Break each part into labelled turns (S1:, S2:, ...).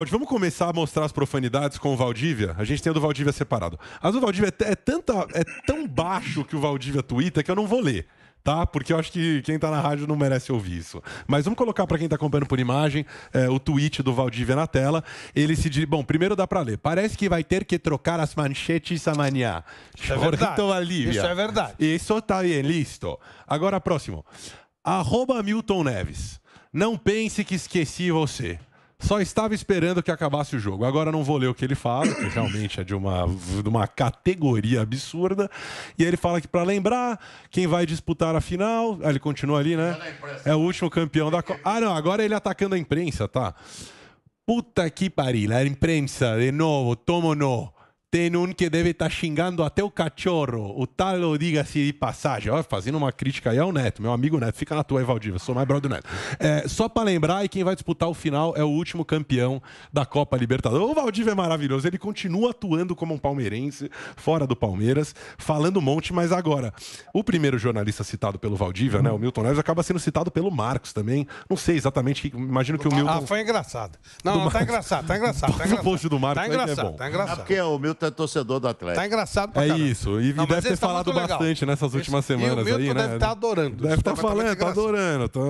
S1: Hoje vamos começar a mostrar as profanidades com o Valdívia. A gente tem o do Valdívia separado. As do Valdívia é, é, tanta, é tão baixo que o Valdívia twitta que eu não vou ler. Tá? Porque eu acho que quem tá na rádio não merece ouvir isso. Mas vamos colocar para quem tá acompanhando por imagem é, o tweet do Valdívia na tela. Ele se diz. Bom, primeiro dá para ler. Parece que vai ter que trocar as manchetes amanhã. Isso é verdade. Então, isso é verdade. Isso tá bem, é listo. Agora, próximo. Arroba Milton Neves. Não pense que esqueci você. Só estava esperando que acabasse o jogo. Agora não vou ler o que ele fala, que realmente é de uma, de uma categoria absurda. E ele fala que, para lembrar, quem vai disputar a final. ele continua ali, né? Tá é o último campeão da. Ah, não, agora ele atacando a imprensa, tá? Puta que pariu, a imprensa, de novo, tomo no. Tem um que deve estar tá xingando até o cachorro, o tal diga-se de passagem. Ó, fazendo uma crítica aí ao Neto, meu amigo Neto. Fica na tua aí, Valdívia, sou mais brother do Neto. É, só para lembrar, e quem vai disputar o final é o último campeão da Copa Libertadores. O Valdívia é maravilhoso, ele continua atuando como um palmeirense, fora do Palmeiras, falando um monte, mas agora, o primeiro jornalista citado pelo Valdívia, né, o Milton Neves, acaba sendo citado pelo Marcos também. Não sei exatamente, imagino que o ah, Milton... Ah, foi engraçado. Não, não tá engraçado, tá engraçado. Tá engraçado. O post do Marcos tá é engraçado, é bom. Tá engraçado. É porque é o Milton é torcedor do Atlético. Tá engraçado pra É caramba. isso. E, Não, deve ter tá falado legal. bastante nessas Esse- últimas semanas E o aí, né? deve tá estar adorando. Deve estar tá, tá falando, está é, tá adorando. tá-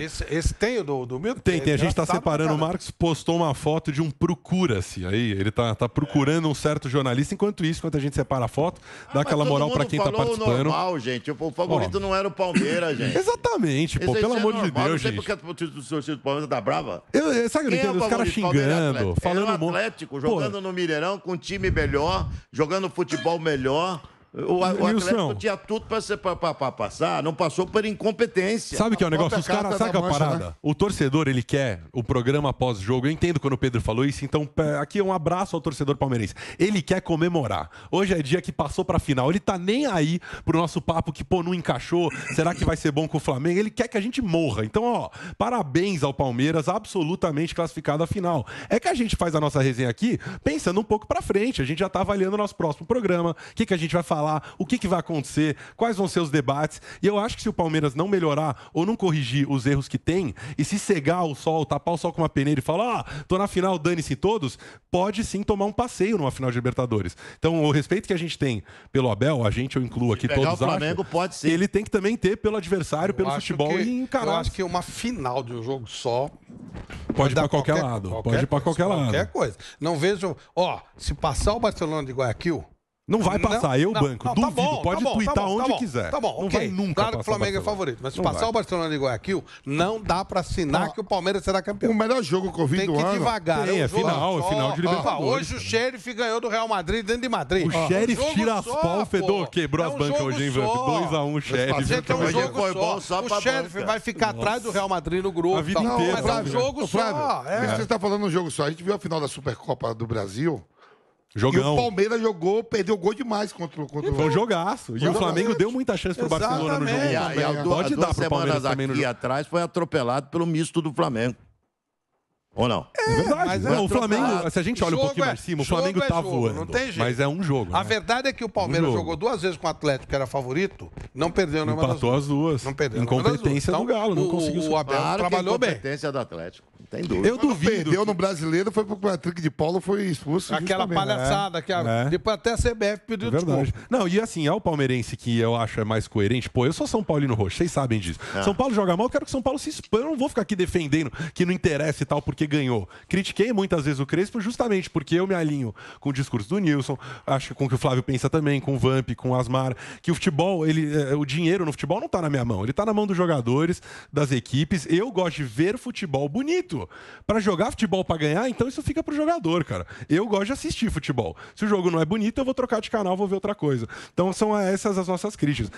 S2: Esse, esse tem o do, do Milton? Tem, tem. A gente tá, tá separando. O
S1: Marcos postou uma foto de um procura-se. Aí ele tá, tá procurando um certo jornalista. Enquanto isso, enquanto a gente separa a foto, dá ah, aquela moral pra quem tá o participando. normal, gente. O favorito não era o Palmeiras, gente. Exatamente, pô. Pelo amor é de Deus gente Eu Não sei porque o torcida do Palmeiras tá brava. sabe o que eu é entendo? Os caras xingando, falando Atlético, jogando no Mineirão com um time melhor, jogando futebol melhor. O, o Atlético tinha tudo para passar, não passou por incompetência. Sabe que é o negócio? Os caras, sabe a né? parada? Né? O torcedor, ele quer o programa pós-jogo. Eu entendo quando o Pedro falou isso, então aqui é um abraço ao torcedor palmeirense. Ele quer comemorar. Hoje é dia que passou pra final. Ele tá nem aí pro nosso papo que, pô, não encaixou. Será que vai ser bom com o Flamengo? Ele quer que a gente morra. Então, ó, parabéns ao Palmeiras, absolutamente classificado à final. É que a gente faz a nossa resenha aqui pensando um pouco pra frente. A gente já tá avaliando o nosso próximo programa. O que, que a gente vai falar? o que, que vai acontecer, quais vão ser os debates. E eu acho que se o Palmeiras não melhorar ou não corrigir os erros que tem e se cegar o sol, tapar o sol com uma peneira e falar, ah, tô na final, dane-se todos, pode sim tomar um passeio numa final de Libertadores. Então, o respeito que a gente tem pelo Abel, a gente eu incluo aqui todos o Flamengo pode ser. Ele tem que também ter pelo adversário, eu pelo futebol que, e encarar. Eu
S2: acho que uma final de um jogo só pode ir para qualquer, qualquer, lado, qualquer pode ir para
S1: qualquer lado. Qualquer
S2: coisa. Não vejo, ó, se passar o Barcelona de Guayaquil, não vai passar, eu não, banco. Não, tá Duvido, tá bom, pode tá bom, twittar tá bom, onde tá quiser. Tá bom, ok. Não vai nunca claro que o Flamengo é favorito, mas se passar vai. o Barcelona de Guayaquil, é não dá para assinar que o Palmeiras será campeão. O melhor jogo que eu vi Tem do ano. Tem que devagar. Tem, é, é final, é final de Libertadores. Né? hoje o Sheriff ganhou do Real Madrid dentro de Madrid. O xerife Sheriff tira as pau, Fedor,
S1: quebrou as bancas hoje, hein, Vamp? 2x1 o Sheriff. um jogo só O Sheriff vai ficar atrás do Real Madrid no grupo. A vida tá inteira. Mas é um jogo só. É. Você
S2: está falando é um jogo só. A gente viu a final da Supercopa do Brasil Jogão. E o Palmeiras jogou, perdeu gol demais contra, contra o. Foi um jogaço. E o Flamengo deu muita chance pro Barcelona no jogo. E, a, e Pode dar pro Palmeiras aqui no atrás foi
S1: atropelado pelo misto do Flamengo. Ou não? É, é verdade. Mas é não, é o Flamengo, se a gente olha um pouquinho é, mais cima, o Flamengo é tá jogo, voando. Não tem jeito. Mas é um jogo. Né? A verdade é que o Palmeiras um jogou
S2: duas vezes com o Atlético, que era favorito, não perdeu nenhuma Empatou das duas. as duas. Não perdeu Incompetência duas. do então, Galo, não o, conseguiu. O Abel claro é trabalhou bem. Incompetência do Atlético. Tem dúvida. Eu Quando duvido. Perdeu que... no brasileiro, foi pro Patrick de Paulo, foi expulso. Aquela palhaçada, né? que a... é. depois até a CBF pediu é verdade. desculpa.
S1: Não, e assim, é o palmeirense que eu acho é mais coerente. Pô, eu sou São Paulino Roxo, vocês sabem disso. Ah. São Paulo joga mal, eu quero que São Paulo se expanda. Eu não vou ficar aqui defendendo que não interessa e tal, porque ganhou. Critiquei muitas vezes o Crespo justamente porque eu me alinho com o discurso do Nilson, acho com o que o Flávio pensa também, com o Vamp, com o Asmar, que o futebol, ele, é, o dinheiro no futebol não tá na minha mão, ele tá na mão dos jogadores, das equipes. Eu gosto de ver futebol bonito para jogar futebol para ganhar, então isso fica pro jogador, cara. Eu gosto de assistir futebol. Se o jogo não é bonito, eu vou trocar de canal, vou ver outra coisa. Então são essas as nossas críticas.